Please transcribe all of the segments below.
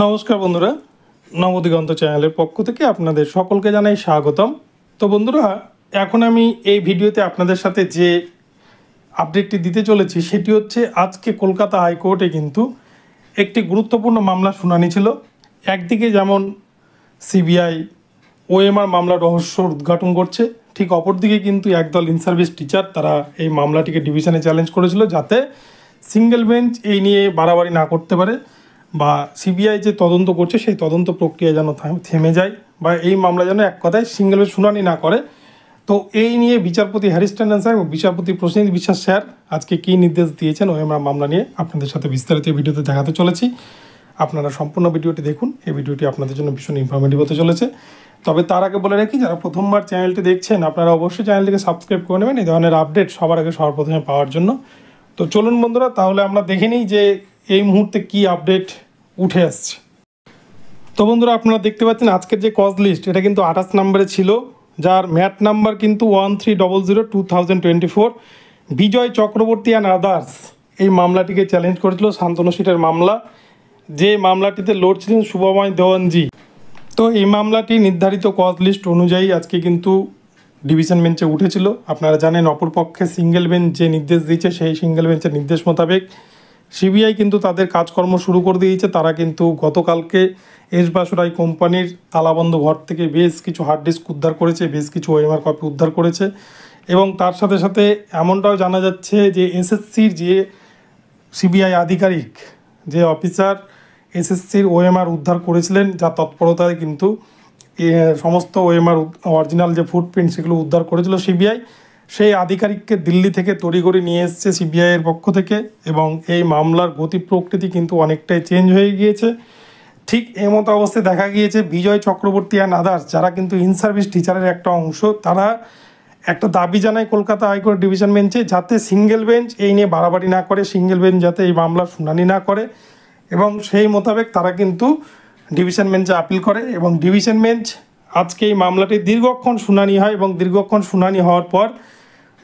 নমস্কার বন্ধুরা নবদিগন্ত চ্যানেলের পক্ষ থেকে আপনাদের সকলকে জানাই স্বাগতম তো বন্ধুরা এখন আমি এই ভিডিওতে আপনাদের সাথে যে আপডেটটি দিতে চলেছি সেটি হচ্ছে আজকে কলকাতা হাইকোর্টে কিন্তু একটি গুরুত্বপূর্ণ মামলা শুনানি ছিল একদিকে যেমন সিবিআই ওএমআর মামলা রহস্য উদ্ঘাটন করছে ঠিক অপরদিকে কিন্তু একদল ইনসার্ভিস টিচার তারা এই মামলাটিকে ডিভিশনে চ্যালেঞ্জ করেছিল যাতে সিঙ্গেল বেঞ্চ এই নিয়ে বাড়াবাড়ি না করতে পারে বা সিবিআই যে তদন্ত করছে সেই তদন্ত প্রক্রিয়া যেন থেমে যায় বা এই মামলা যেন এক কথায় সিঙ্গেলের শুনানি না করে তো এই নিয়ে বিচারপতি হ্যারিস্টান স্যার এবং বিচারপতি প্রসেন বিশ্বাস স্যার আজকে কী নির্দেশ দিয়েছেন ওই আমরা মামলা নিয়ে আপনাদের সাথে বিস্তারিত ভিডিওতে দেখাতে চলেছি আপনারা সম্পূর্ণ ভিডিওটি দেখুন এই ভিডিওটি আপনাদের জন্য ভীষণ ইনফরমেটিভ হতে চলেছে তবে তার আগে বলে রাখি যারা প্রথমবার চ্যানেলটি দেখছেন আপনারা অবশ্যই চ্যানেলটিকে সাবস্ক্রাইব করে নেবেন এই ধরনের আপডেট সবার আগে সবার প্রথমে পাওয়ার জন্য তো চলুন বন্ধুরা তাহলে আমরা দেখে নিই যে এই মুহূর্তে কি আপডেট উঠে আসছে তো বন্ধুরা আপনারা দেখতে পাচ্ছেন আজকের যে কজ লিস্ট এটা কিন্তু আঠাশ নাম্বারে ছিল যার ম্যাট নাম্বার কিন্তু one three double zero two thousand twenty four Bijoy Chakraborty and others এই মামলাটিকে চ্যালেঞ্জ করেছিল শান্তনু সিটের মামলা যে মামলাটিতে লড়ছিলেন শুভময় দেওয়ানজি তো এই মামলাটি নির্ধারিত কজ লিস্ট অনুযায়ী আজকে কিন্তু ডিভিশন বেঞ্চে উঠেছিল আপনারা জানেন অপরপক্ষে সিঙ্গেল বেঞ্চ যে নির্দেশ দিয়েছে সেই সিঙ্গেল বেঞ্চের নির্দেশ মোতাবেক সিবিআই কিন্তু তাদের কাজকর্ম শুরু করে দিয়েছে তারা কিন্তু গতকালকে বাসুরাই কোম্পানির তালাবন্ধ ঘর থেকে বেশ কিছু হার্ড ডিস্ক উদ্ধার করেছে বেশ কিছু ওএমআর কপি উদ্ধার করেছে এবং তার সাথে সাথে এমনটাও জানা যাচ্ছে যে এসএসসির যে সিবিআই আধিকারিক যে অফিসার এসএসসির ওএমআর উদ্ধার করেছিলেন যা তৎপরতায় কিন্তু সমস্ত ওএমআর অরিজিনাল যে ফুটপ্রিন্ট সেগুলো উদ্ধার করেছিল সিবিআই সেই আধিকারিককে দিল্লি থেকে তড়িগড়ি নিয়ে এসছে সিবিআইয়ের পক্ষ থেকে এবং এই মামলার গতি প্রকৃতি কিন্তু অনেকটাই চেঞ্জ হয়ে গিয়েছে ঠিক এমতো অবস্থায় দেখা গিয়েছে বিজয় চক্রবর্তী অ্যান্ড আদার্স যারা কিন্তু ইন সার্ভিস টিচারের একটা অংশ তারা একটা দাবি জানায় কলকাতা হাইকোর্ট ডিভিশন বেঞ্চে যাতে সিঙ্গেল বেঞ্চ এই নিয়ে বাড়াবাড়ি না করে সিঙ্গেল বেঞ্চ যাতে এই মামলার শুনানি না করে এবং সেই মোতাবেক তারা কিন্তু ডিভিশন বেঞ্চে আপিল করে এবং ডিভিশন বেঞ্চ আজকে এই মামলাটি দীর্ঘক্ষণ শুনানি হয় এবং দীর্ঘক্ষণ শুনানি হওয়ার পর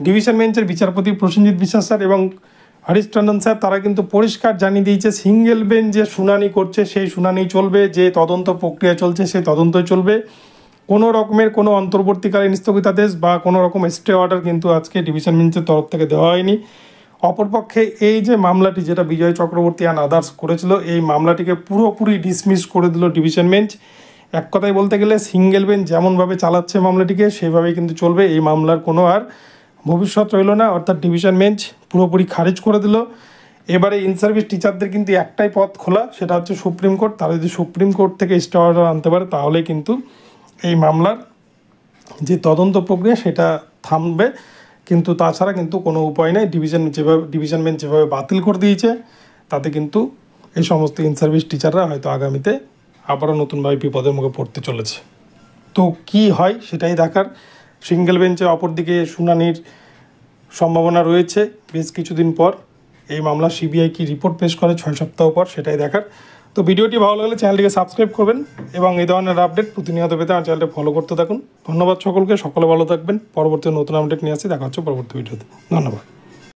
ডিভিশন বেঞ্চের বিচারপতি প্রসেনজিৎ বিশ্বাস স্যার এবং টন্ডন স্যার তারা কিন্তু পরিষ্কার জানিয়ে দিয়েছে সিঙ্গেল বেঞ্চ যে শুনানি করছে সেই শুনানি চলবে যে তদন্ত প্রক্রিয়া চলছে সেই তদন্ত চলবে কোনো রকমের কোনো অন্তর্বর্তীকালীন স্থগিতাদেশ বা কোনো রকম স্টে অর্ডার কিন্তু আজকে ডিভিশন বেঞ্চের তরফ থেকে দেওয়া হয়নি অপরপক্ষে এই যে মামলাটি যেটা বিজয় চক্রবর্তী অ্যান্ড আদার্স করেছিল এই মামলাটিকে পুরোপুরি ডিসমিস করে দিল ডিভিশন বেঞ্চ এক কথায় বলতে গেলে সিঙ্গেল বেঞ্চ যেমনভাবে চালাচ্ছে মামলাটিকে সেভাবেই কিন্তু চলবে এই মামলার কোনো আর ভবিষ্যৎ রইল না অর্থাৎ ডিভিশন বেঞ্চ পুরোপুরি খারিজ করে দিল এবারে ইন সার্ভিস টিচারদের কিন্তু একটাই পথ খোলা সেটা হচ্ছে সুপ্রিম কোর্ট তারা যদি সুপ্রিম কোর্ট থেকে স্টে অর্ডার আনতে পারে তাহলে কিন্তু এই মামলার যে তদন্ত প্রক্রিয়া সেটা থামবে কিন্তু তাছাড়া কিন্তু কোনো উপায় নেই ডিভিশন যেভাবে ডিভিশন বেঞ্চ যেভাবে বাতিল করে দিয়েছে তাতে কিন্তু এই সমস্ত ইন সার্ভিস টিচাররা হয়তো আগামীতে আবারও নতুনভাবে বিপদের মুখে পড়তে চলেছে তো কি হয় সেটাই দেখার সিঙ্গেল বেঞ্চে অপরদিকে শুনানির সম্ভাবনা রয়েছে বেশ কিছুদিন পর এই মামলা সিবিআই কি রিপোর্ট পেশ করে ছয় সপ্তাহ পর সেটাই দেখার তো ভিডিওটি ভালো লাগলে চ্যানেলটিকে সাবস্ক্রাইব করবেন এবং এই ধরনের আপডেট প্রতিনিয়ত পেতে আমার চ্যানেলটি ফলো করতে থাকুন ধন্যবাদ সকলকে সকলে ভালো থাকবেন পরবর্তী নতুন আপডেট নিয়ে আসছি দেখা হচ্ছে পরবর্তী ভিডিওতে ধন্যবাদ